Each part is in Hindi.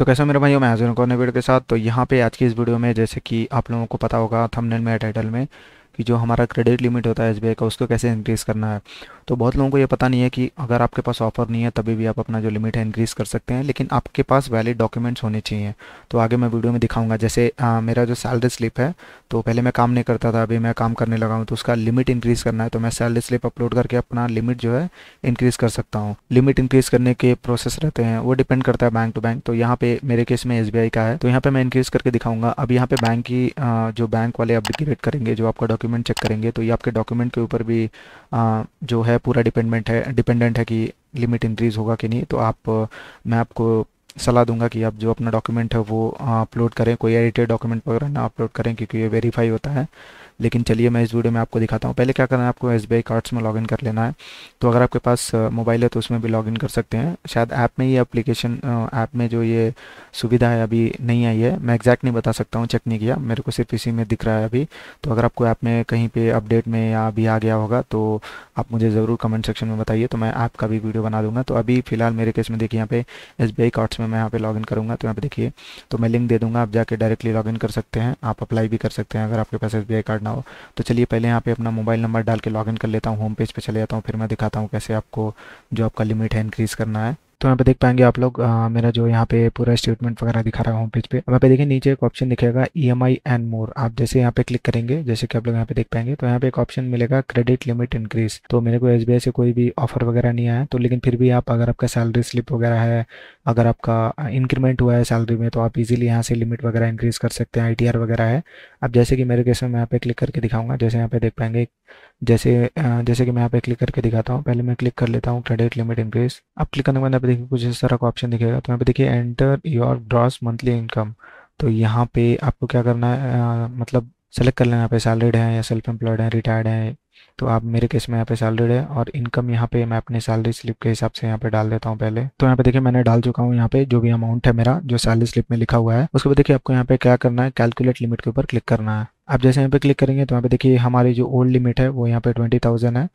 तो कैसे मेरे भाइयों मैं हाजिर हूँ कौन वीडियो के साथ तो यहाँ पे आज की इस वीडियो में जैसे कि आप लोगों को पता होगा थंबनेल में टाइटल में कि जो हमारा क्रेडिट लिमिट होता है एस का उसको कैसे इंक्रीज़ करना है तो बहुत लोगों को ये पता नहीं है कि अगर आपके पास ऑफर नहीं है तभी भी आप अपना जो लिमिट है इंक्रीज़ कर सकते हैं लेकिन आपके पास वैलिड डॉक्यूमेंट्स होने चाहिए तो आगे मैं वीडियो में दिखाऊंगा जैसे आ, मेरा जो सैलरी स्लिप है तो पहले मैं काम नहीं करता था अभी मैं काम करने लगा हूँ तो उसका लिमिट इंक्रीज़ करना है तो मैं सैलरी स्लिप अपलोड करके अपना लिमिट जो है इंक्रीज़ कर सकता हूँ लिमिट इंक्रीज़ करने के प्रोसेस रहते हैं वो डिपेंड करता है बैंक टू बैंक तो यहाँ पे मेरे केस में एस का है तो यहाँ पे मैं इंक्रीज़ करके दिखाऊंगा अब यहाँ पे बैंक की जो बैंक वाले अपडेट करेंगे जो आपका डॉक्यूमेंट चेक करेंगे तो ये आपके डॉक्यूमेंट के ऊपर भी जो है पूरा डिपेंडेंट है डिपेंडेंट है कि लिमिट इंक्रीज़ होगा कि नहीं तो आप मैं आपको सलाह दूंगा कि आप जो अपना डॉक्यूमेंट है वो अपलोड करें कोई एडिटेड डॉक्यूमेंट वगैरह ना अपलोड करें क्योंकि ये वेरीफाई होता है लेकिन चलिए मैं इस वीडियो में आपको दिखाता हूँ पहले क्या करना है आपको एस बी कार्ड्स में लॉगिन कर लेना है तो अगर आपके पास मोबाइल है तो उसमें भी लॉगिन कर सकते हैं शायद ऐप में ये एप्लीकेशन ऐप में जो ये सुविधा है अभी नहीं आई है मैं एग्जैक्ट नहीं बता सकता हूँ चेक नहीं किया मेरे को सिर्फ इसी में दिख रहा है अभी तो अगर आपको ऐप में कहीं पर अपडेट में या अभी आ गया होगा तो आप मुझे ज़रूर कमेंट सेक्शन में बताइए तो मैं ऐप का भी वीडियो बना दूंगा तो अभी फिलहाल मेरे केस में देखिए यहाँ पे एस बी कार्ड्स में मैं यहाँ पर लॉगिन करूँगा तो यहाँ पर देखिए तो मैं लिंक दे दूँगा आप जाके डायरेक्टली लॉगिन कर सकते हैं आप अप्लाई भी कर सकते हैं अगर आपके पास एस कार्ड ना करना हो तो चलिए पहले यहाँ पे अपना मोबाइल नंबर डाल के लॉगिन कर लेता हूँ होम पेज पर चले जाता हूँ फिर मैं दिखाता हूँ कैसे आपको जो आपका लिमिट है इंक्रीज़ करना है तो यहाँ पे देख पाएंगे आप लोग आ, मेरा जो यहाँ पे पूरा स्टेटमेंट वगैरह दिखा रहा हूँ पेज पे यहाँ पे देखिए नीचे एक ऑप्शन दिखेगा E M I and more आप जैसे यहाँ पे क्लिक करेंगे जैसे कि आप लोग यहाँ पे देख पाएंगे तो यहाँ पे एक ऑप्शन मिलेगा क्रेडिट लिमिट इंक्रीज तो मेरे को एस से कोई भी ऑफर वगैरह नहीं आया तो लेकिन फिर भी आप अगर आपका सैलरी स्लिप वगैरह है अगर आपका इंक्रीमेंट हुआ है सैलरी में तो आप इजिली यहाँ से लिमिट वगैरह इंक्रीज कर सकते हैं आई वगैरह है अब जैसे कि मेरे केस में यहाँ पे क्लिक करके दिखाऊंगा जैसे यहाँ पे देख पाएंगे जैसे जैसे कि मैं यहाँ पे क्लिक करके दिखाता हूँ पहले मैं क्लिक कर लेता हूँ क्रेडिट लिमिट इंक्रीज अब क्लिक करने के बाद देखिए कुछ इस तरह का ऑप्शन दिखेगा तो यहाँ पे देखिए enter your gross monthly income तो यहाँ पे आपको क्या करना है आ, मतलब सेलेक्ट कर लेना यहाँ पे सैलरीड है या सेल्फ एम्प्लॉयड है रिटायर्ड है तो आप मेरे केस में यहाँ पे सैलरी है और इनकम यहाँ पे मैं अपने सैलरी स्लिप के हिसाब से यहाँ पे डाल देता हूँ पहले तो यहाँ पे देखिए मैंने डाल चुका हूँ यहाँ पे जो भी अमाउंट है मेरा जो सैलरी स्लिप में लिखा हुआ है उसके बाद देखिए आपको यहाँ पे क्या करना है कैलकुलेट लिमिट के ऊपर क्लिक करना है आप जैसे यहाँ पे क्लिक करेंगे तो यहाँ पे देखिए हमारी जो ओल्ड लिमिट है वो यहाँ पे ट्वेंटी थाउजेंड है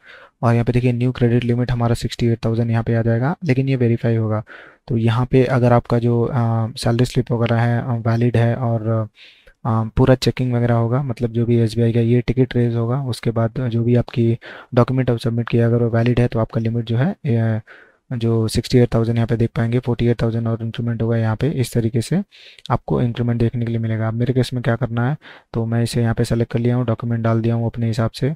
और यहाँ पे देखिए न्यू क्रेडिट लिमिट हमारा सिक्सटी एट थाउजेंड यहाँ पे आ जाएगा लेकिन ये वेरीफाई होगा तो यहाँ पे अगर आपका जो सैलरी स्लिप वगैरह है वैलिड है और पूरा चेकिंग वगैरह होगा मतलब जो भी एस का ये टिकट रेज होगा उसके बाद जो भी आपकी डॉक्यूमेंट आप सबमिट किया अगर वो वैलिड है तो आपका लिमिट जो है जो सिक्सटी एट थाउजेंड यहाँ पे देख पाएंगे फोर्टी एट थाउजेंड और इंक्रीमेंट होगा यहाँ पे इस तरीके से आपको इंक्रीमेंट देखने के लिए मिलेगा अब मेरे केस में क्या करना है तो मैं इसे यहाँ पे सेलेक्ट कर लिया हूँ डॉक्यूमेंट डाल दिया हूँ अपने हिसाब से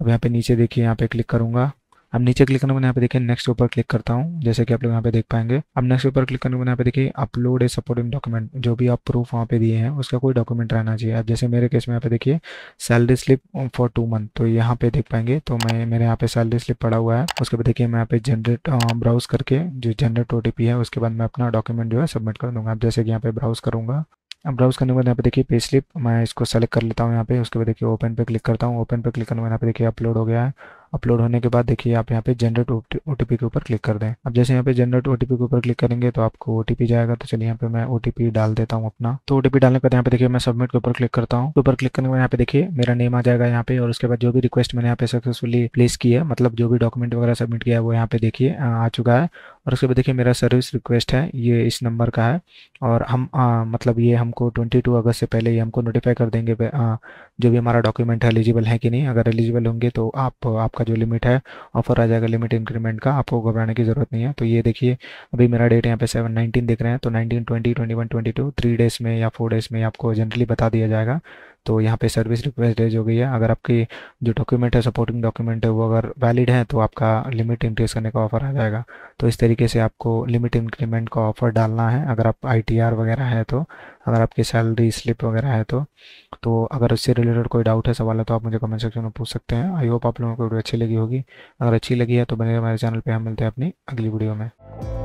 अब यहाँ पे नीचे देखिए यहाँ पे क्लिक करूँगा अब नीचे क्लिक करने पर यहाँ पे देखिए नेक्स्ट ऊपर क्लिक करता हूँ जैसे कि आप लोग यहाँ पे देख पाएंगे अब नेक्स्ट ऊपर क्लिक करने पर यहाँ पे देखिए अपलोड ए सपोर्टिंग डॉक्यूमेंट जो भी आप प्रूफ वहाँ पे दिए हैं उसका कोई डॉक्यूमेंट रहना चाहिए अब जैसे मेरे केस में यहाँ पे देखिए salary slip for two month तो यहाँ पे देख पाएंगे तो मैं मेरे यहाँ पे सैलरी स्लिप पड़ा हुआ है उसके बाद देखिए मैं यहाँ पे जनरेट ब्राउज करके जो जनरेट ओ है उसके बाद मैं अपना डॉक्यूमेंट जो है सबमिट कर दूंगा अब जैसे कि यहाँ पे ब्राउज करूंगा अब ब्राउज करने के बाद यहाँ पे देखिए पे स्लिप मैं इसको सेलेक्ट कर लेता हूँ यहाँ पे उसके बाद देखिए ओपन पे क्लिक करता हूँ ओपन पे क्लिक करने के बाद यहाँ पे देखिए अपलोड हो गया है अपलोड होने के बाद देखिए आप यहाँ पे जनरेट ओ के ऊपर क्लिक कर दें अब जैसे यहाँ पे जनरेट ओ के ऊपर क्लिक करेंगे तो आपको ओ जाएगा तो चलिए यहाँ पे मैं ओ डाल देता हूँ अपना तो ओ डालने के बाद यहाँ पे देखिए मैं सबमिट के ऊपर क्लिक करता हूँ तो ऊपर क्लिक करने के बाद यहाँ पे देखिए मेरा नेम आ जाएगा यहाँ पे और उसके बाद जो भी रिक्वेस्ट मैंने यहाँ पे सक्सेसफुली प्लेस की है मतलब जो भी डॉक्यूमेंट वगैरह सबमिट किया है वो यहाँ पे देखिए आ चुका है और उसके बाद देखिए मेरा सर्विस रिक्वेस्ट है ये इस नंबर का है और हम आ, मतलब ये हमको 22 अगस्त से पहले ये हमको नोटिफाई कर देंगे आ, जो भी हमारा डॉक्यूमेंट है एलिजिबल है कि नहीं अगर एलिजिबल होंगे तो आप आपका आपका जो लिमिट है ऑफर आ जाएगा लिमिट इंक्रीमेंट का आपको घबराने की जरूरत नहीं है तो ये देखिए अभी मेरा डेट यहाँ पे सेवन नाइनटीन देख रहे हैं तो nineteen twenty twenty one twenty two three days में या फोर डेज़ में आपको जनरली बता दिया जाएगा तो यहाँ पे सर्विस रिक्वेस्ट रेज हो गई है अगर आपकी जो डॉक्यूमेंट है सपोर्टिंग डॉक्यूमेंट है वो अगर वैलिड है तो आपका लिमिट इंक्रीज करने का ऑफर आ जाएगा तो इस तरीके से आपको लिमिट इंक्रीमेंट का ऑफर डालना है अगर आप आई वगैरह है तो अगर आपकी सैलरी स्लिप वगैरह है तो तो अगर उससे रिलेटेड कोई डाउट है सवाल है तो आप मुझे कमेंट सेक्शन में पूछ सकते हैं आई होप आप लोगों को वीडियो अच्छी लगी होगी अगर अच्छी लगी है तो बने हमारे चैनल पर हम मिलते हैं अपनी अगली वीडियो में